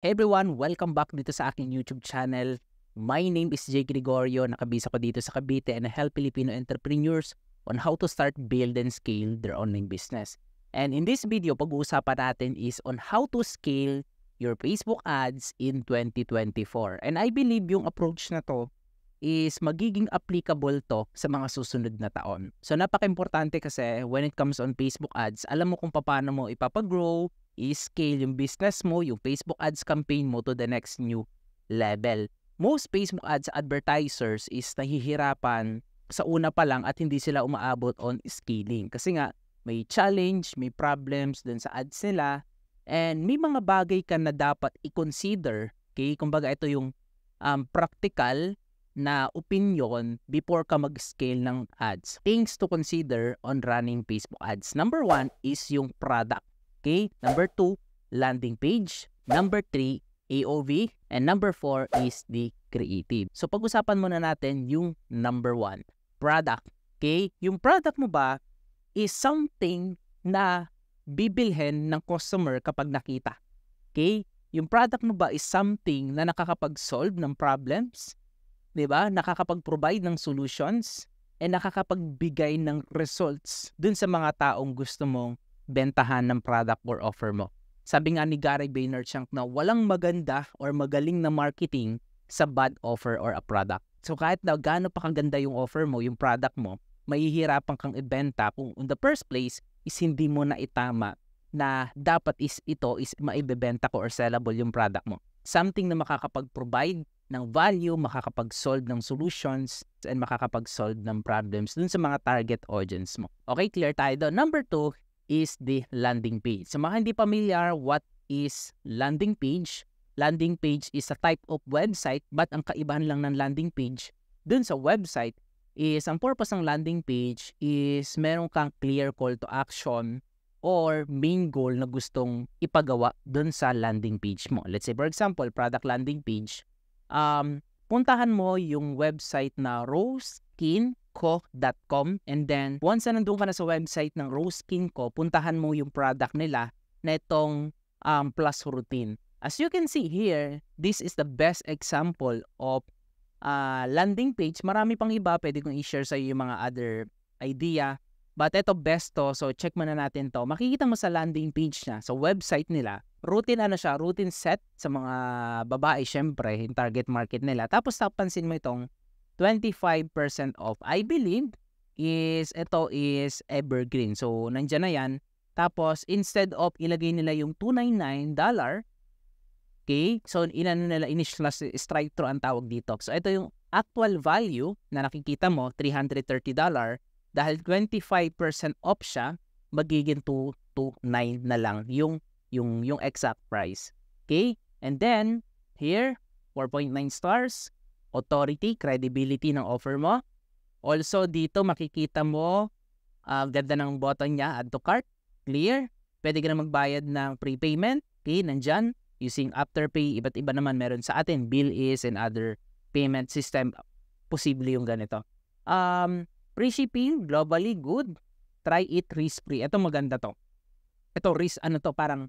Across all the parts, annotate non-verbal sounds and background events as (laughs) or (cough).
Hey everyone, welcome back dito sa aking YouTube channel. My name is Jay Gregorio, nakabisa ko dito sa Cavite and I help Filipino entrepreneurs on how to start, build, and scale their online business. And in this video, pag-uusapan natin is on how to scale your Facebook ads in 2024. And I believe yung approach na to is magiging applicable to sa mga susunod na taon. So napaka-importante kasi when it comes on Facebook ads, alam mo kung paano mo ipapag-grow, i-scale yung business mo, yung Facebook ads campaign mo to the next new level. Most Facebook ads advertisers is nahihirapan sa una pa lang at hindi sila umaabot on scaling. Kasi nga, may challenge, may problems dun sa ads nila, and may mga bagay ka na dapat i-consider. Okay? Kumbaga, ito yung um, practical na opinion before ka mag-scale ng ads. Things to consider on running Facebook ads. Number one is yung product. Okay? Number 2, landing page. Number 3, AOV. And number 4 is the creative. So pag-usapan muna natin yung number 1, product. Okay? Yung product mo ba is something na bibilhin ng customer kapag nakita. Okay? Yung product mo ba is something na nakakapag-solve ng problems? 'Di ba? Nakakapag-provide ng solutions and nakakapagbigay ng results dun sa mga taong gusto mong bentahan ng product or offer mo. Sabi nga ni Gary Vaynerchuk na walang maganda or magaling na marketing sa bad offer or a product. So kahit na gaano pa kaganda yung offer mo, yung product mo, mahihirapan kang ibenta kung in the first place is hindi mo na itama na dapat is ito is maibebenta ko or sellable yung product mo. Something na makakapag-provide ng value, makakapag-solve ng solutions, and makakapag-solve ng problems dun sa mga target audience mo. Okay, clear tayo doon. Number two is the landing page. Sa mga hindi familiar, what is landing page? Landing page is a type of website but ang kaibahan lang ng landing page dun sa website is ang purpose ng landing page is meron kang clear call to action or main goal na gustong ipagawa dun sa landing page mo. Let's say for example, product landing page. Um, puntahan mo yung website na rose skin rosekinko.com and then once na nandun ka na sa website ng Rose King Kinko, puntahan mo yung product nila na itong um, plus routine. As you can see here, this is the best example of uh, landing page. Marami pang iba, pwede kong i-share sa iyo yung mga other idea. But ito best to, so check mo na natin to. Makikita mo sa landing page niya, sa website nila, routine ano siya, routine set sa mga babae syempre, yung target market nila. Tapos napansin mo itong 25% off. I believe is ito is evergreen. So nandiyan na 'yan. Tapos instead of ilagay nila yung 299 okay? So inano nila initial strike through ang tawag dito. So ito yung actual value na nakikita mo, $330 dahil 25% off siya, magiging 229 na lang yung yung yung exact price. Okay? And then here 4.9 stars authority, credibility ng offer mo. Also dito makikita mo uh, ganda ng button niya add to cart, clear. Pwede ka na magbayad ng prepayment. Okay, nandyan. Using Afterpay, iba't iba naman meron sa atin. Bill is and other payment system. Posible yung ganito. Um, free shipping globally good. Try it risk-free. Ito maganda to. Ito risk, ano to, parang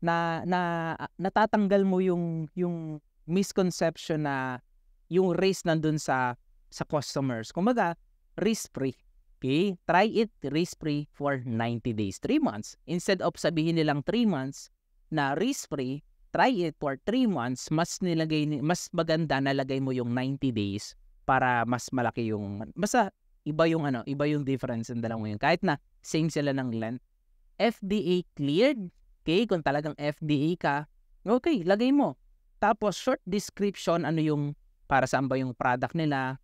na, na ah, natatanggal mo yung, yung misconception na yung risk nandun sa sa customers. Kumaga, risk-free. Okay? Try it risk-free for 90 days, 3 months. Instead of sabihin nilang 3 months na risk-free, try it for 3 months, mas nilagay mas maganda nalagay mo yung 90 days para mas malaki yung basta iba yung ano, iba yung difference ng dalawang yun. Kahit na same sila ng length. FDA cleared, okay, kung talagang FDA ka, okay, lagay mo. Tapos short description ano yung para saan ba yung product nila.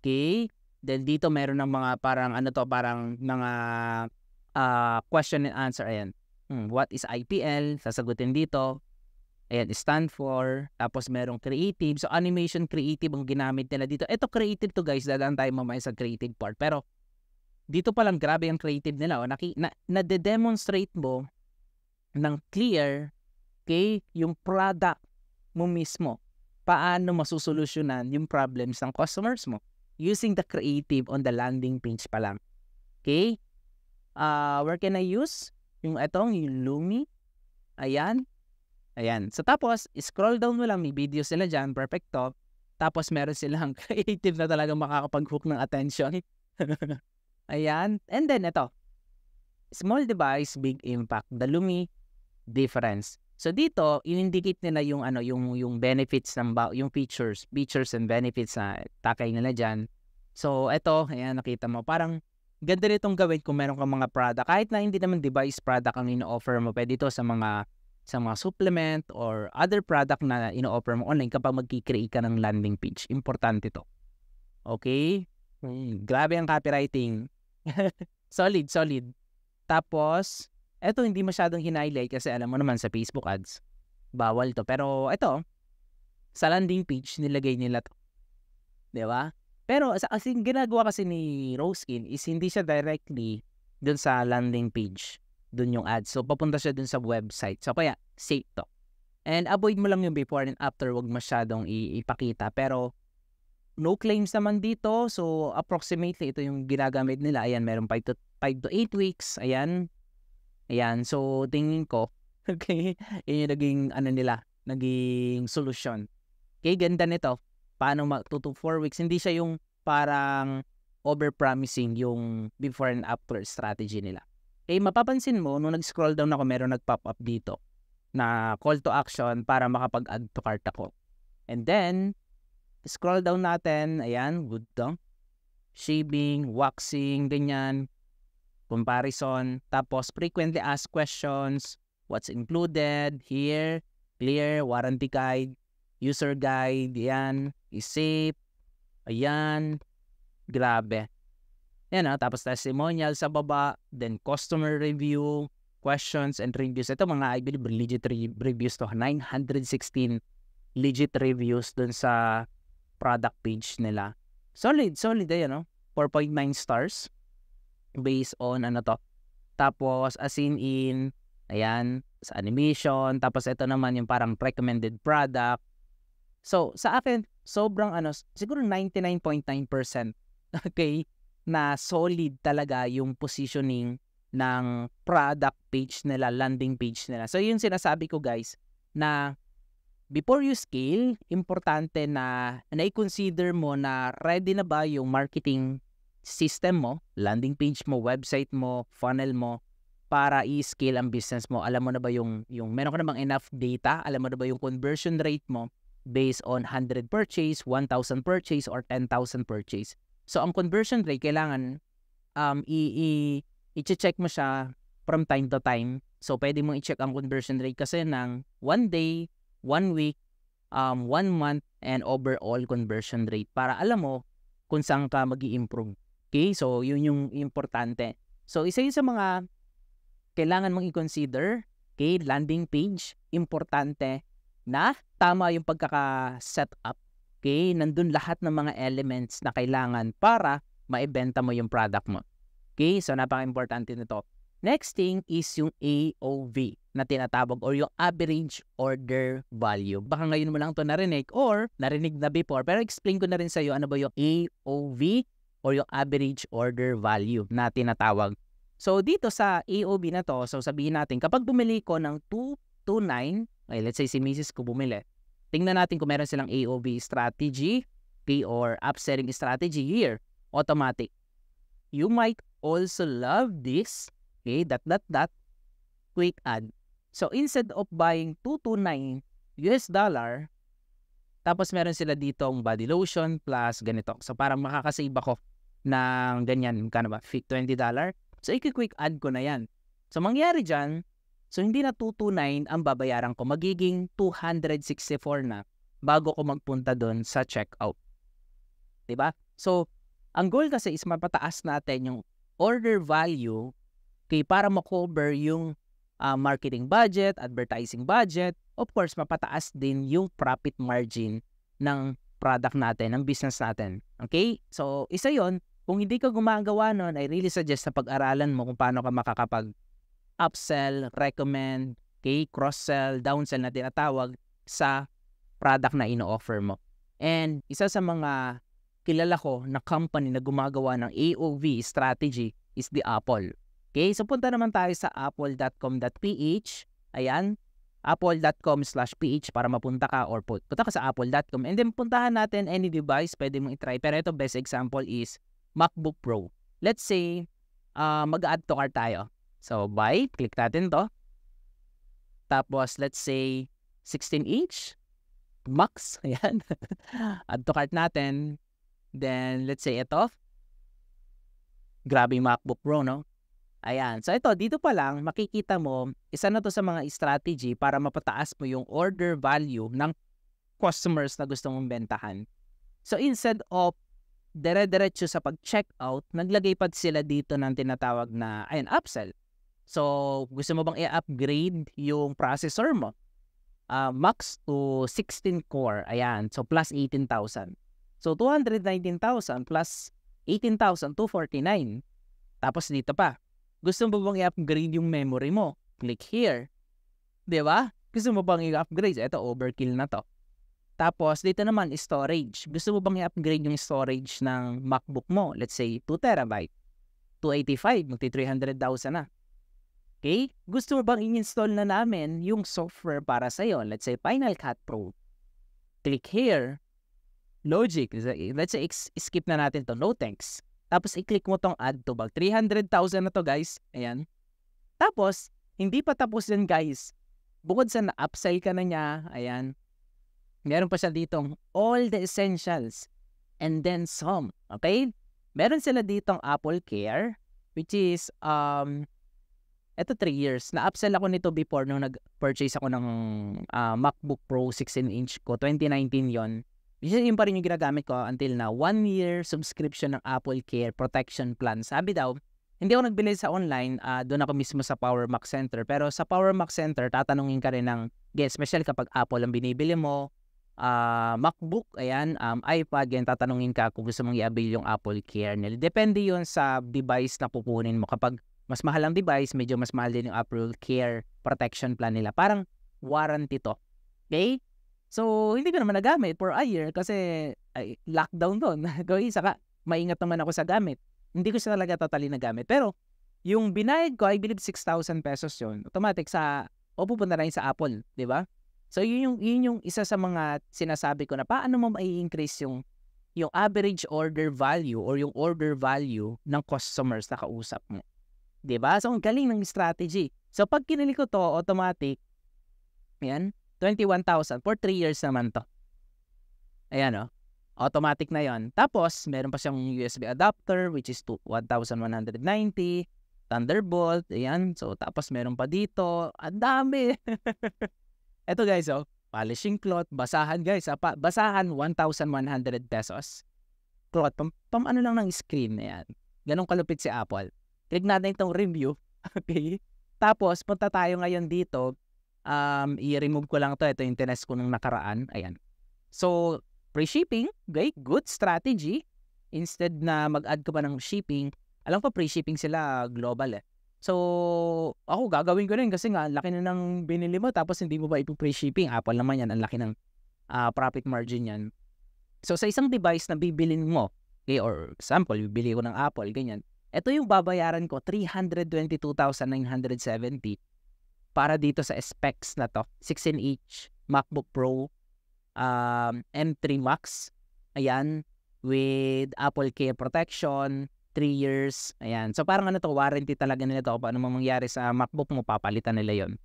Okay? Then dito meron ng mga parang ano to, parang mga uh, question and answer. Ayan. Hmm, what is IPL? Sasagutin dito. Ayan, stand for. Tapos merong creative. So animation creative ang ginamit nila dito. Ito creative to guys. Dadaan tayo mamaya sa creative part. Pero dito pa lang grabe ang creative nila. O, oh. naki, na, na-demonstrate mo ng clear okay, yung product mo mismo paano masusolusyonan yung problems ng customers mo using the creative on the landing page pa lang. Okay? Uh, where can I use? Yung etong yung Lumi. Ayan. Ayan. So tapos, scroll down mo lang, may videos sila dyan, perfecto. Tapos meron silang (laughs) creative na talaga makakapag-hook ng attention. (laughs) Ayan. And then ito, small device, big impact. The Lumi difference. So dito, inindicate nila yung ano, yung yung benefits ng ba- yung features, features and benefits na takay nila diyan. So ito, ayan nakita mo, parang ganda nitong gawin kung meron kang mga product. Kahit na hindi naman device product ang ino-offer mo, pwede ito sa mga sa mga supplement or other product na ino-offer mo online kapag magki-create ka ng landing page. Importante to. Okay? Hmm, grabe ang copywriting. (laughs) solid, solid. Tapos, ito hindi masyadong hinighlight kasi alam mo naman sa Facebook ads, bawal to. Pero ito, sa landing page, nilagay nila to. Di ba? Pero sa, as in, ginagawa kasi ni Roskin is hindi siya directly dun sa landing page. Dun yung ads. So, papunta siya dun sa website. So, kaya, safe to. And avoid mo lang yung before and after. Huwag masyadong ipakita. Pero, no claims naman dito. So, approximately, ito yung ginagamit nila. Ayan, meron 5 to, 5 to 8 weeks. Ayan, Ayan, so tingin ko, (laughs) okay, yun yung naging, ano nila, naging solution. Okay, ganda nito. Paano mag 2 to 4 weeks? Hindi siya yung parang over-promising yung before and after strategy nila. Okay, mapapansin mo, nung nag-scroll down ako, meron nag-pop up dito na call to action para makapag-add to cart ako. And then, scroll down natin, ayan, good to. Shaving, waxing, ganyan, comparison, tapos frequently asked questions, what's included here, clear, warranty guide, user guide, yan, safe, ayan, grabe. Yan o, ah, tapos testimonial sa baba, then customer review, questions and reviews. Ito mga, I believe, legit re- reviews to, 916 legit reviews dun sa product page nila. Solid, solid, ayan no? 4.9 stars based on ano to. Tapos as in in, ayan, sa animation. Tapos ito naman yung parang recommended product. So sa akin, sobrang ano, siguro 99.9% (laughs) okay, na solid talaga yung positioning ng product page nila, landing page nila. So yun sinasabi ko guys na before you scale, importante na na-consider mo na ready na ba yung marketing system mo, landing page mo, website mo, funnel mo, para i-scale ang business mo? Alam mo na ba yung, yung meron ka na bang enough data? Alam mo na ba yung conversion rate mo based on 100 purchase, 1,000 purchase, or 10,000 purchase? So, ang conversion rate, kailangan um, i- i- i-check mo siya from time to time. So, pwede mong i-check ang conversion rate kasi ng one day, one week, um, one month, and overall conversion rate para alam mo kung saan ka mag improve Okay? So, yun yung importante. So, isa yun sa mga kailangan mong i-consider. Okay? Landing page, importante na tama yung pagkaka-set up. Okay? Nandun lahat ng mga elements na kailangan para maibenta mo yung product mo. Okay? So, napaka-importante nito. Next thing is yung AOV na tinatawag or yung average order value. Baka ngayon mo lang to narinig or narinig na before pero explain ko na rin sa iyo ano ba yung AOV or yung average order value na tinatawag. So dito sa AOB na to, so sabihin natin kapag bumili ko ng 229, ay let's say si Mrs. ko bumili. Tingnan natin kung meron silang AOB strategy or upselling strategy here. Automatic. You might also love this, okay, dot dot dot, quick add. So instead of buying 229 US dollar, tapos meron sila dito ang body lotion plus ganito. So parang makakasave ako ng ganyan, magkano ba, $20. So, i-quick add ko na yan. So, mangyari dyan, so hindi na 229 ang babayaran ko. Magiging 264 na bago ko magpunta doon sa checkout. ba? Diba? So, ang goal kasi is mapataas natin yung order value kay para makover yung uh, marketing budget, advertising budget. Of course, mapataas din yung profit margin ng product natin, ng business natin. Okay? So, isa yon kung hindi ka gumagawa nun, I really suggest na pag-aralan mo kung paano ka makakapag upsell, recommend, okay, cross-sell, downsell na tinatawag sa product na ino-offer mo. And isa sa mga kilala ko na company na gumagawa ng AOV strategy is the Apple. Okay, so punta naman tayo sa apple.com.ph. Ayan, apple.com slash ph para mapunta ka or put, punta ka sa apple.com and then puntahan natin any device pwede mong itry pero ito best example is MacBook Pro. Let's say, uh, mag-add to cart tayo. So, buy. Click natin to. Tapos, let's say, 16 inch. Max. (laughs) Ayan. add to cart natin. Then, let's say ito. Grabe yung MacBook Pro, no? Ayan. So ito, dito pa lang, makikita mo, isa na to sa mga strategy para mapataas mo yung order value ng customers na gusto mong bentahan. So instead of dire-diretso sa pag-checkout, naglagay pa sila dito ng tinatawag na ayun, upsell. So, gusto mo bang i-upgrade yung processor mo? Uh, max to 16 core, ayan, so plus 18,000. So, 219,000 plus 18,000, 249. Tapos dito pa, gusto mo bang i-upgrade yung memory mo? Click here. ba? Diba? Gusto mo bang i-upgrade? Ito, overkill na to. Tapos, dito naman, storage. Gusto mo bang i-upgrade yung storage ng MacBook mo? Let's say, 2 terabyte. 285, magti 300,000 na. Okay? Gusto mo bang i-install na namin yung software para sa'yo? Let's say, Final Cut Pro. Click here. Logic. Let's say, skip na natin to. No thanks. Tapos, i-click mo tong add to bag. 300,000 na to, guys. Ayan. Tapos, hindi pa tapos yan, guys. Bukod sa na-upsell ka na niya, ayan, meron pa siya ditong all the essentials and then some. Okay? Meron sila ditong Apple Care which is um eto 3 years. Na-upsell ako nito before nung nag-purchase ako ng uh, MacBook Pro 16-inch ko. 2019 yon Which is yun pa rin yung ginagamit ko until na 1 year subscription ng Apple Care Protection Plan. Sabi daw, hindi ako nagbili sa online, uh, doon ako mismo sa Power Mac Center. Pero sa Power Mac Center, tatanungin ka rin ng guest special kapag Apple ang binibili mo, uh, MacBook, ayan, um, iPad, yan, tatanungin ka kung gusto mong i-avail yung Apple kernel. Depende yon sa device na pupunin mo. Kapag mas mahal ang device, medyo mas mahal din yung Apple Care protection plan nila. Parang warranty to. Okay? So, hindi ko naman nagamit for a year kasi ay, lockdown doon. okay, saka maingat naman ako sa gamit. Hindi ko siya talaga totally nagamit. Pero, yung binayad ko, I believe 6,000 pesos yon Automatic sa, o pupunta na rin sa Apple, di ba? So yun yung, yun yung isa sa mga sinasabi ko na paano mo mai-increase yung yung average order value or yung order value ng customers na kausap mo. 'Di ba? So ang galing ng strategy. So pag kinili ko to automatic, yan, 21,000 for 3 years naman to. Ayan oh. Automatic na 'yon. Tapos meron pa siyang USB adapter which is 1,190 Thunderbolt, ayan. So tapos meron pa dito, ang dami. (laughs) Ito guys, oh, polishing cloth, basahan guys, ah, pa, basahan 1,100 pesos. Cloth, pam, pam ano lang ng screen, ayan. Ganong kalupit si Apple. Click natin itong review, (laughs) okay? Tapos, punta tayo ngayon dito, um, i-remove ko lang to ito yung tinest ko nung nakaraan, ayan. So, free shipping, okay, good strategy. Instead na mag-add ka pa ng shipping, alam ko free shipping sila global eh. So, ako gagawin ko rin kasi nga laki na ng binili mo tapos hindi mo pa ipo-free shipping? Apple naman yan, ang laki ng uh, profit margin yan. So, sa isang device na bibilin mo, okay, or example, bibili ko ng Apple, ganyan. Ito yung babayaran ko, 322,970 para dito sa specs na to. 16-inch MacBook Pro um, M3 Max. Ayan, with Apple Care Protection, 3 years. Ayan. So parang ano to, warranty talaga nila to. Paano mangyari sa MacBook mo, papalitan nila yon.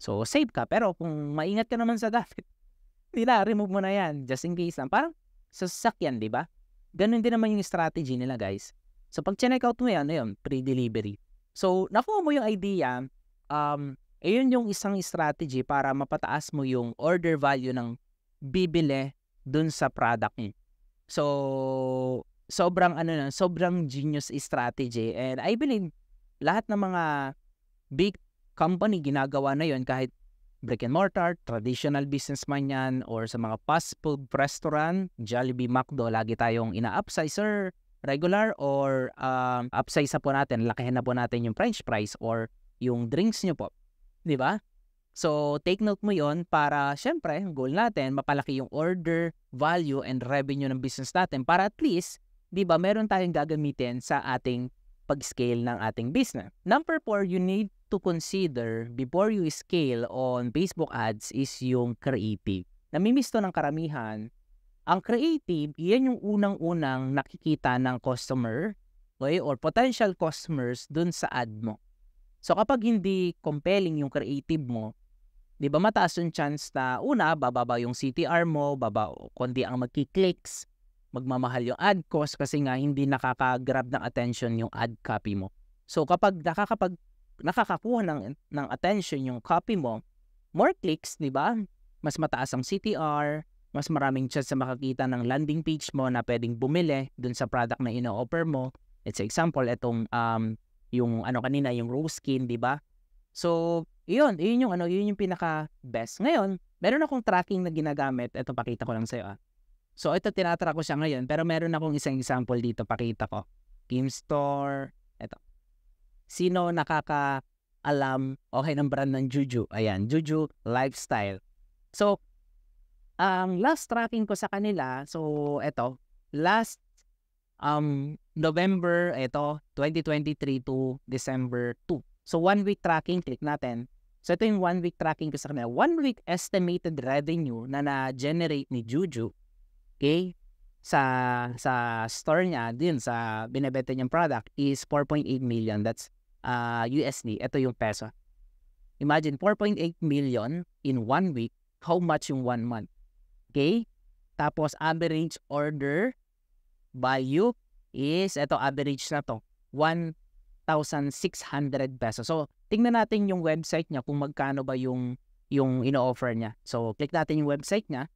So save ka. Pero kung maingat ka naman sa gamit, hindi (laughs) remove mo na yan. Just in case lang. Parang sasakyan, di ba? Ganun din naman yung strategy nila, guys. So pag check out mo yan, ano yun, pre-delivery. So nakuha mo yung idea, um, ayun yung isang strategy para mapataas mo yung order value ng bibili dun sa product mo. So, sobrang ano na, sobrang genius strategy and I believe lahat ng mga big company ginagawa na yon kahit brick and mortar, traditional businessman yan or sa mga fast food restaurant, Jollibee, McDo, lagi tayong ina-upsize, sir, regular or um, upsize na po natin, lakihan na po natin yung french fries or yung drinks nyo po. Di ba? So, take note mo yon para, syempre, goal natin, mapalaki yung order, value, and revenue ng business natin para at least 'di ba, meron tayong gagamitin sa ating pag-scale ng ating business. Number four, you need to consider before you scale on Facebook ads is yung creative. Namimiss ng karamihan. Ang creative, iyan yung unang-unang nakikita ng customer okay, or potential customers dun sa ad mo. So kapag hindi compelling yung creative mo, 'di ba mataas yung chance na una bababa yung CTR mo, baba kundi ang magki-clicks magmamahal yung ad cost kasi nga hindi nakaka-grab ng attention yung ad copy mo. So kapag nakakapag nakakakuha ng ng attention yung copy mo, more clicks, 'di ba? Mas mataas ang CTR, mas maraming chance na makakita ng landing page mo na pwedeng bumili dun sa product na ino-offer mo. It's example etong um yung ano kanina yung rose skin, 'di ba? So, 'yun, 'yun yung ano, 'yun yung pinaka best. Ngayon, meron akong tracking na ginagamit. Ito pakita ko lang sa iyo. Ah. So ito tinatara ko siya ngayon pero meron akong isang example dito pakita ko. Game store, ito. Sino nakaka alam okay ng brand ng Juju? Ayan, Juju Lifestyle. So ang um, last tracking ko sa kanila, so ito, last um November ito 2023 to December 2. So one week tracking click natin. So ito yung one week tracking ko sa kanila. One week estimated revenue na na-generate ni Juju okay, sa sa store niya din sa binebenta niyang product is 4.8 million. That's uh, ah, USD. Ito yung peso. Imagine 4.8 million in one week. How much in one month? Okay? Tapos average order value is ito average na to. 1,600 pesos. So, tingnan natin yung website niya kung magkano ba yung yung ino-offer niya. So, click natin yung website niya.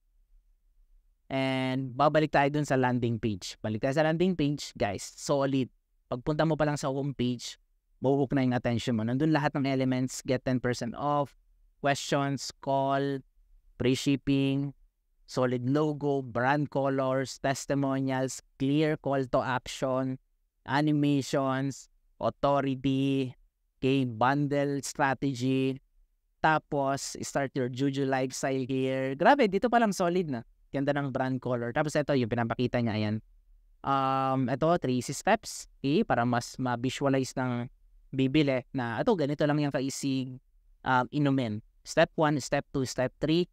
And babalik tayo dun sa landing page. Balik tayo sa landing page, guys. Solid. Pagpunta mo pa lang sa home page, buhok na yung attention mo. Nandun lahat ng elements, get 10% off, questions, call, free shipping, solid logo, brand colors, testimonials, clear call to action, animations, authority, okay, bundle strategy, tapos start your Juju lifestyle here. Grabe, dito pa lang solid na. Ganda ng brand color. Tapos ito, yung pinapakita niya, ayan. Um, ito, 3 steps. Okay? Para mas ma-visualize ng bibili na ito, ganito lang yung kaisig um, inumin. Step 1, step 2, step 3.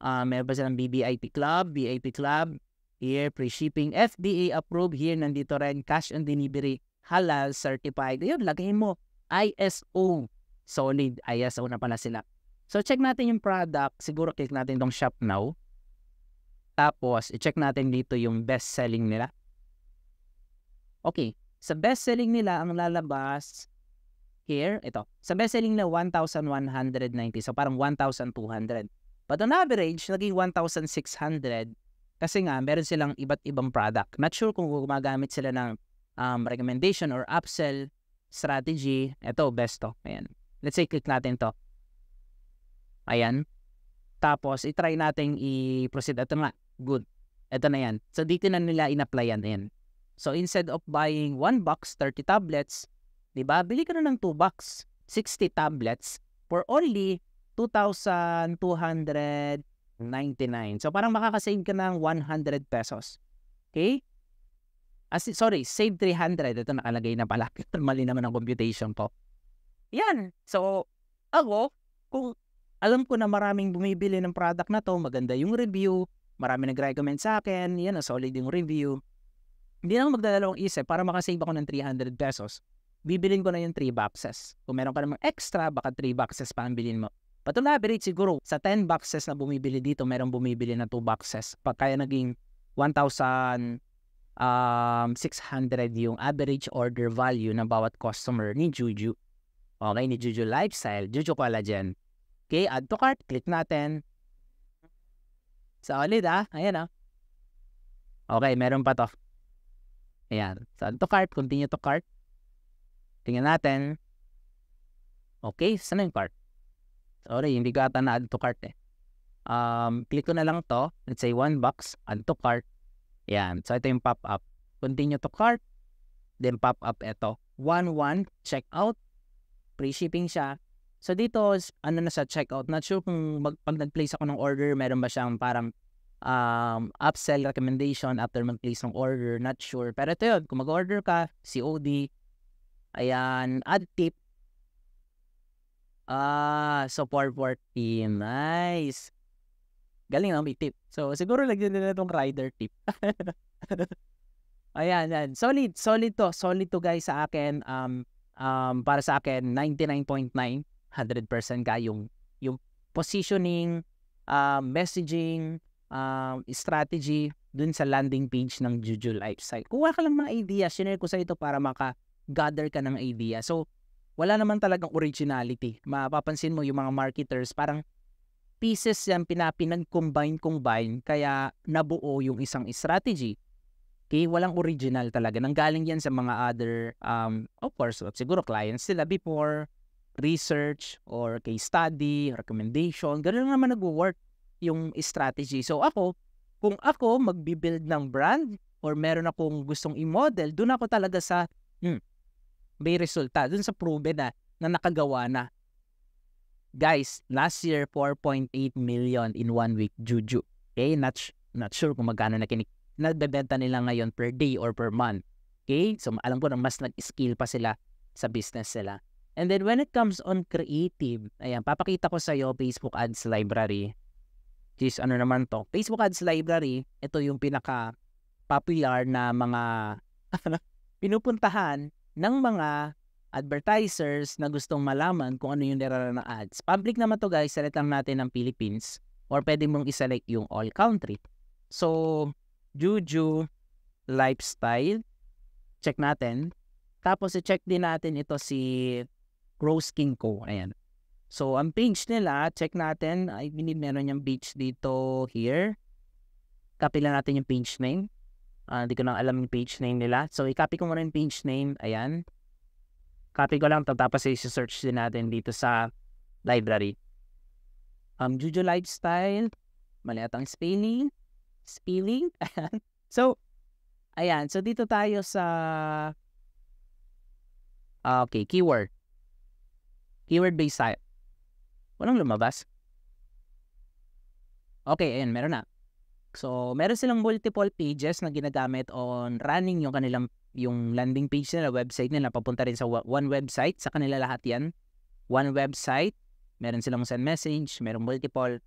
Um, ah, meron pa silang BBIP Club, VIP Club, here free shipping, FDA approved, here nandito rin, cash on delivery, halal certified. Ayun, lagay mo, ISO. Solid, ISO na pala sila. So, check natin yung product. Siguro click natin tong shop now. Tapos, i-check natin dito yung best-selling nila. Okay. Sa best-selling nila, ang lalabas here, ito. Sa best-selling na 1,190. So, parang 1,200. But on average, naging 1,600 kasi nga, meron silang iba't ibang product. Not sure kung gumagamit sila ng um, recommendation or upsell strategy. Ito, best to. Ayan. Let's say, click natin to. Ayan. Tapos, itry natin i-proceed. Ito nga, good. Ito na yan. So, dito na nila in-apply yan. Ayan. So, instead of buying 1 box, 30 tablets, di ba? Bili ka na ng 2 box, 60 tablets for only 2,299. So, parang makakasave ka ng 100 pesos. Okay? As, sorry, save 300. Ito nakalagay na pala. (laughs) Mali naman ang computation po. Yan. So, ako, kung alam ko na maraming bumibili ng product na to, maganda yung review, Marami nag-recommend sa akin, yan, solid yung review. Hindi na ako magdadalawang isip para makasave ako ng 300 pesos. Bibilin ko na yung 3 boxes. Kung meron ka namang extra, baka 3 boxes pa ang bilhin mo. But on average, siguro, sa 10 boxes na bumibili dito, merong bumibili na 2 boxes. Pag kaya naging 1,600 um, yung average order value ng bawat customer ni Juju. Okay, ni Juju Lifestyle, Juju Collagen. Okay, add to cart, click natin. Solid ah. Ayan ah. Okay, meron pa to. Ayan. So, to cart. Continue to cart. Tingnan natin. Okay, saan yung cart? Sorry, hindi ko ata na-add to cart eh. Um, click ko na lang to. Let's say one box. Add to cart. Ayan. So, ito yung pop-up. Continue to cart. Then, pop-up ito. 1-1. Check out. pre shipping siya. So dito, ano na sa checkout. Not sure kung mag, pag nag-place ako ng order, meron ba siyang parang um, upsell recommendation after mag-place ng order. Not sure. Pero ito yun, kung mag-order ka, COD, ayan, add tip. Ah, support for team. Nice. Galing na, ah, may tip. So siguro lagyan nila itong rider tip. (laughs) ayan, ayan. Solid, solid to. Solid to guys sa akin. Um, um, para sa akin, 99.9 100% ka yung yung positioning, uh, messaging, uh, strategy dun sa landing page ng Juju Lifestyle. Kuha ka lang mga ideas. share ko sa ito para maka-gather ka ng ideas. So, wala naman talagang originality. Mapapansin mo yung mga marketers, parang pieces yan pinapinag-combine-combine kaya nabuo yung isang strategy. Okay, walang original talaga. Nanggaling yan sa mga other, um, of course, siguro clients sila before, research or case study, recommendation, ganun naman nag-work yung strategy. So ako, kung ako magbibuild ng brand or meron akong gustong i-model, doon ako talaga sa hmm, may resulta, doon sa proven na, na nakagawa na. Guys, last year 4.8 million in one week juju. Okay, not not sure kung magkano na kinik nagbebenta nila ngayon per day or per month. Okay? So alam ko na mas nag-skill pa sila sa business nila. And then when it comes on creative, ayan, papakita ko sa iyo Facebook Ads Library. This ano naman to? Facebook Ads Library, ito yung pinaka popular na mga (laughs) pinupuntahan ng mga advertisers na gustong malaman kung ano yung nirara ng ads. Public naman to guys, select lang natin ng Philippines or pwede mong iselect yung all country. So, Juju Lifestyle, check natin. Tapos i-check din natin ito si Rose King Co. Ayan. So, ang page nila, check natin. I believe meron yung page dito here. Copy lang natin yung page name. Ah, hindi uh, ko na alam yung page name nila. So, i-copy ko muna yung page name. Ayan. Copy ko lang. Tapos, i-search din natin dito sa library. Um, Juju Lifestyle. Mali ang spelling. Spelling. (laughs) Ayan. So, ayan. So, dito tayo sa... Ah, okay, keyword keyword-based type. Walang lumabas. Okay, ayan, meron na. So, meron silang multiple pages na ginagamit on running yung kanilang yung landing page nila, website nila, papunta rin sa one website, sa kanila lahat yan. One website, meron silang send message, meron multiple.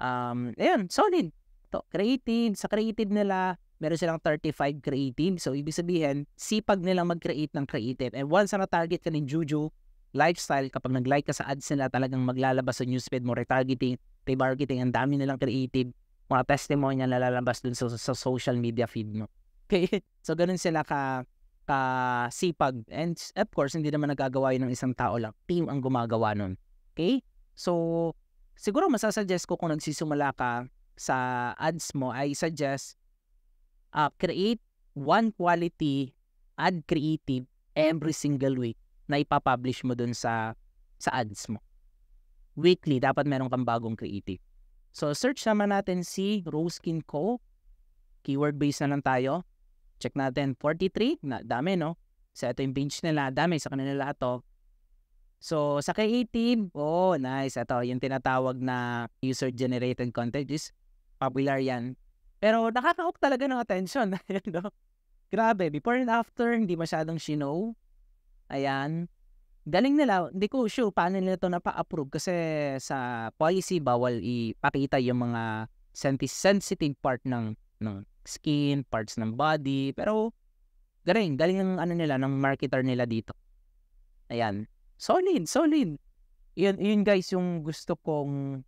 Um, ayan, solid. To, creative, sa creative nila, meron silang 35 creative. So, ibig sabihin, sipag nila mag-create ng creative. And once na target ka ni Juju, lifestyle, kapag nag-like ka sa ads nila, talagang maglalabas sa newsfeed mo, retargeting, retargeting, ang dami nilang creative, mga testimonial na lalabas dun sa, sa social media feed mo. (laughs) Okay? So, ganun sila ka, ka sipag. And of course, hindi naman nagagawa yun ng isang tao lang. Team ang gumagawa nun. Okay? So, siguro masasuggest ko kung nagsisimula ka sa ads mo, ay suggest uh, create one quality ad creative every single week na ipapublish mo dun sa, sa ads mo. Weekly, dapat meron kang bagong creative. So, search naman natin si Roskin Co. Keyword based na lang tayo. Check natin, 43. Na, dami, no? Sa so, ito yung page nila. Dami, sa kanila lahat to. Oh. So, sa creative, oh, nice. Ito, yung tinatawag na user-generated content is popular yan. Pero nakaka-hook talaga ng attention. (laughs) no? Grabe, before and after, hindi masyadong shinow. Ayan. Galing nila. Hindi ko sure paano nila ito napa-approve kasi sa policy bawal ipakita yung mga sensitive part ng ng skin, parts ng body. Pero galing, galing ng ano nila, ng marketer nila dito. Ayan. Solid, solid. Yun, yun guys yung gusto kong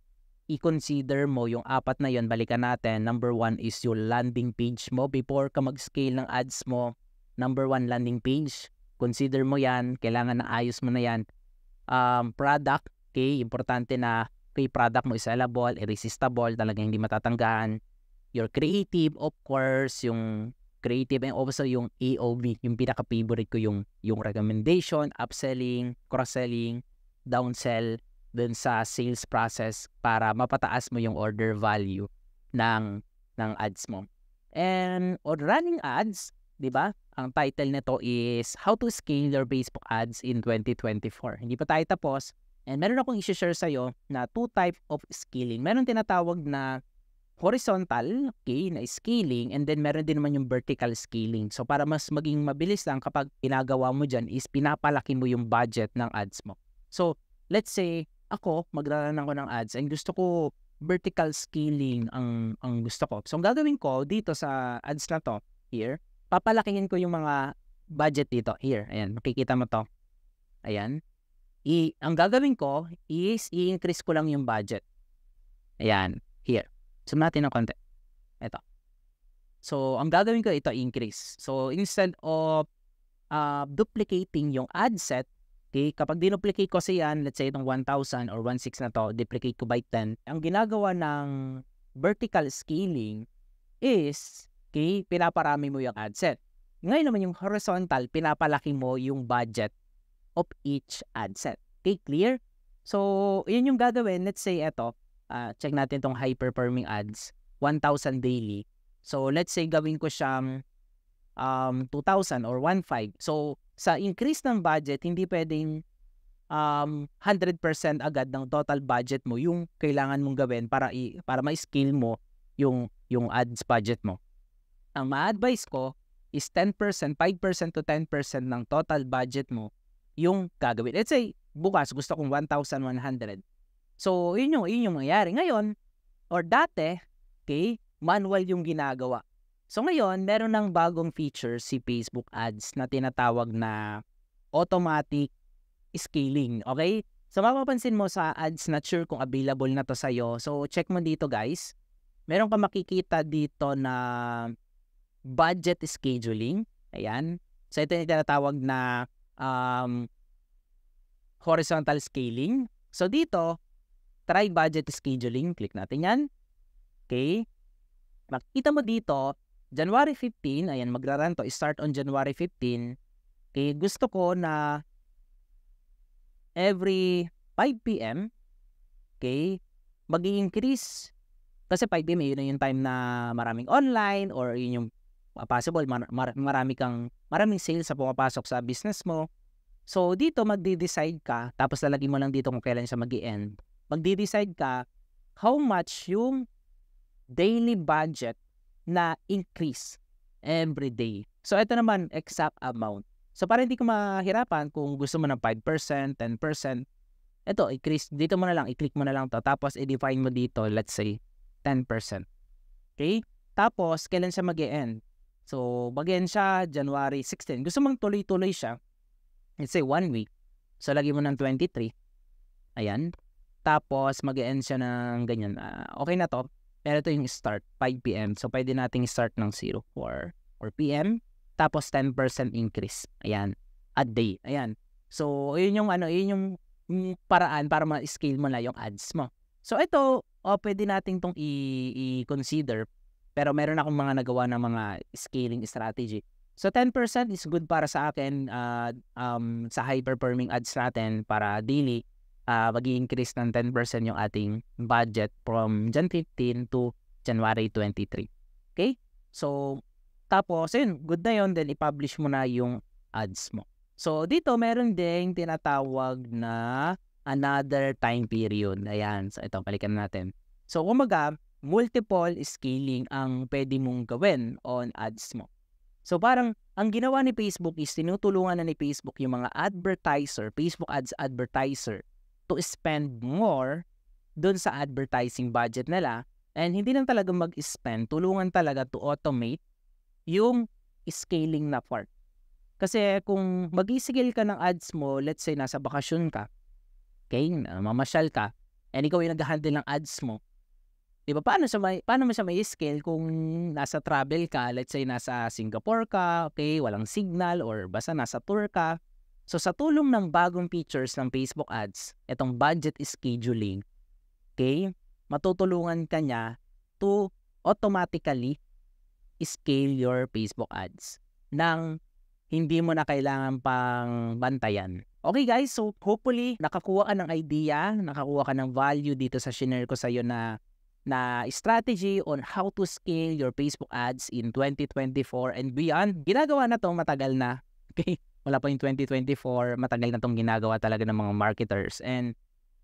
i-consider mo yung apat na yon balikan natin. Number one is yung landing page mo before ka mag-scale ng ads mo. Number one, landing page. Consider mo yan, kailangan na ayos mo na yan. Um, product, okay, importante na okay, product mo is sellable, irresistible, talaga hindi matatanggahan. Your creative, of course, yung creative and also yung AOV, yung pinaka-favorite ko yung, yung recommendation, upselling, cross-selling, downsell, dun sa sales process para mapataas mo yung order value ng ng ads mo. And or running ads, 'di ba? Ang title nito is How to Scale Your Facebook Ads in 2024. Hindi pa tayo tapos. And meron akong i-share sa'yo na two type of scaling. Meron tinatawag na horizontal, okay, na scaling. And then meron din naman yung vertical scaling. So para mas maging mabilis lang kapag ginagawa mo dyan is pinapalaki mo yung budget ng ads mo. So let's say ako, magranan ako ng ads and gusto ko vertical scaling ang ang gusto ko. So ang gagawin ko dito sa ads na to, here, papalakihin ko yung mga budget dito. Here, ayan, makikita mo to. Ayan. I, ang gagawin ko is i-increase ko lang yung budget. Ayan, here. Zoom natin ng konti. Ito. So, ang gagawin ko ito, increase. So, instead of uh, duplicating yung ad set, okay, kapag dinuplicate ko siya yan, let's say itong 1,000 or 1,600 na to, duplicate ko by 10, ang ginagawa ng vertical scaling is vertically, pinaparami mo yung ad set. Ngayon naman yung horizontal, pinapalaki mo yung budget of each ad set. Okay, clear? So, yun yung gagawin. Let's say ito, uh, ah, check natin tong high performing ads, 1,000 daily. So, let's say gawin ko siyang um, 2,000 or 1,500. So, sa increase ng budget, hindi pwedeng um, 100% agad ng total budget mo yung kailangan mong gawin para i, para ma-scale mo yung yung ads budget mo ang ma-advise ko is 10%, 5% to 10% ng total budget mo yung gagawin. Let's say, bukas gusto kong 1,100. So, yun yung, yun yung mangyari. Ngayon, or dati, okay, manual yung ginagawa. So ngayon, meron ng bagong feature si Facebook Ads na tinatawag na automatic scaling, okay? So mapapansin mo sa ads na sure kung available na to sa'yo. So check mo dito guys. Meron ka makikita dito na budget scheduling. Ayan. So ito yung tinatawag na um, horizontal scaling. So dito, try budget scheduling. Click natin yan. Okay. Makita mo dito, January 15, ayan, magraran to, start on January 15. Okay, gusto ko na every 5 p.m., okay, mag-increase kasi 5 p.m. Eh, yun yung time na maraming online or yun yung possible mar- mar- marami kang maraming sales sa pumapasok sa business mo. So dito magde-decide ka tapos lalagay mo lang dito kung kailan siya magi-end. Magde-decide ka how much yung daily budget na increase every day. So ito naman exact amount. So para hindi ka mahirapan kung gusto mo ng 5%, 10%, ito increase dito mo na lang, i-click mo na lang to tapos i-define mo dito let's say 10%. Okay? Tapos kailan siya mag-end? So, bagyan siya January 16. Gusto mong tuloy-tuloy siya, let's say one week, so lagi mo ng 23. Ayan. Tapos, mag end siya ng ganyan. Uh, okay na to. Pero ito yung start, 5 p.m. So, pwede nating start ng 0 or 4 p.m. Tapos, 10% increase. Ayan. A day. Ayan. So, yun yung ano, yun yung paraan para ma-scale mo na yung ads mo. So, ito, oh, pwede nating tong i-consider i-, i- consider pero meron akong mga nagawa ng mga scaling strategy. So 10% is good para sa akin uh, um, sa hyperperming ads natin para daily uh, ah, mag increase ng 10% yung ating budget from Jan 15 to January 23. Okay? So tapos yun, good na yun then i-publish mo na yung ads mo. So dito meron ding tinatawag na another time period. Ayan, so ito balikan natin. So kumaga, multiple scaling ang pwede mong gawin on ads mo. So parang ang ginawa ni Facebook is tinutulungan na ni Facebook yung mga advertiser, Facebook ads advertiser to spend more doon sa advertising budget nila and hindi lang talaga mag-spend, tulungan talaga to automate yung scaling na part. Kasi kung mag ka ng ads mo, let's say nasa bakasyon ka, okay, mamasyal ka, and ikaw yung nag-handle ng ads mo, 'Di ba? Paano sa may paano mo sa may scale kung nasa travel ka, let's say nasa Singapore ka, okay, walang signal or basta nasa tour ka. So sa tulong ng bagong features ng Facebook Ads, itong budget scheduling, okay? Matutulungan ka niya to automatically scale your Facebook ads nang hindi mo na kailangan pang bantayan. Okay guys, so hopefully nakakuha ka ng idea, nakakuha ka ng value dito sa shinare ko sa iyo na na strategy on how to scale your Facebook ads in 2024 and beyond. Ginagawa na to matagal na. (laughs) Okay? Wala pa yung 2024. Matagal na tong ginagawa talaga ng mga marketers. And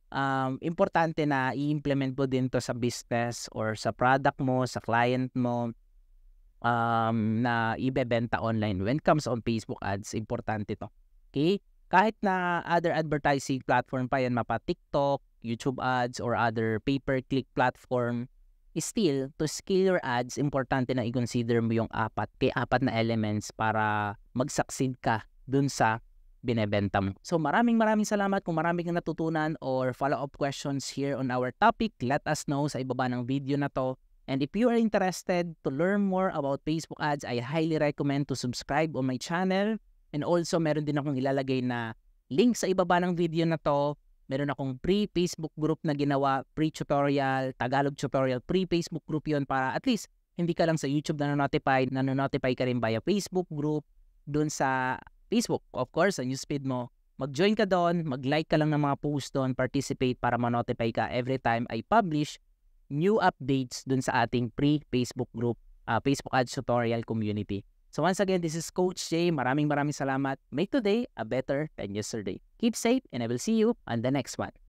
um, importante na i-implement mo din to sa business or sa product mo, sa client mo um, na ibebenta online. When it comes on Facebook ads, importante to. Okay? Kahit na other advertising platform pa yan, mapa TikTok, YouTube ads or other pay-per-click platform, still, to scale your ads, importante na i-consider mo yung apat, kay apat na elements para mag-succeed ka dun sa binebenta mo. So maraming maraming salamat kung maraming kang natutunan or follow-up questions here on our topic, let us know sa ibaba ng video na to. And if you are interested to learn more about Facebook ads, I highly recommend to subscribe on my channel. And also, meron din akong ilalagay na link sa ibaba ng video na to Meron akong pre-Facebook group na ginawa, pre-tutorial, Tagalog tutorial, pre-Facebook group yon para at least hindi ka lang sa YouTube na notify, na notify ka rin via Facebook group doon sa Facebook. Of course, sa newsfeed mo, mag-join ka doon, mag-like ka lang ng mga post doon, participate para ma-notify ka every time I publish new updates doon sa ating pre-Facebook group, uh, Facebook Ads Tutorial Community. So once again, this is Coach Jay. Maraming maraming salamat. Make today a better than yesterday. Keep safe and I will see you on the next one.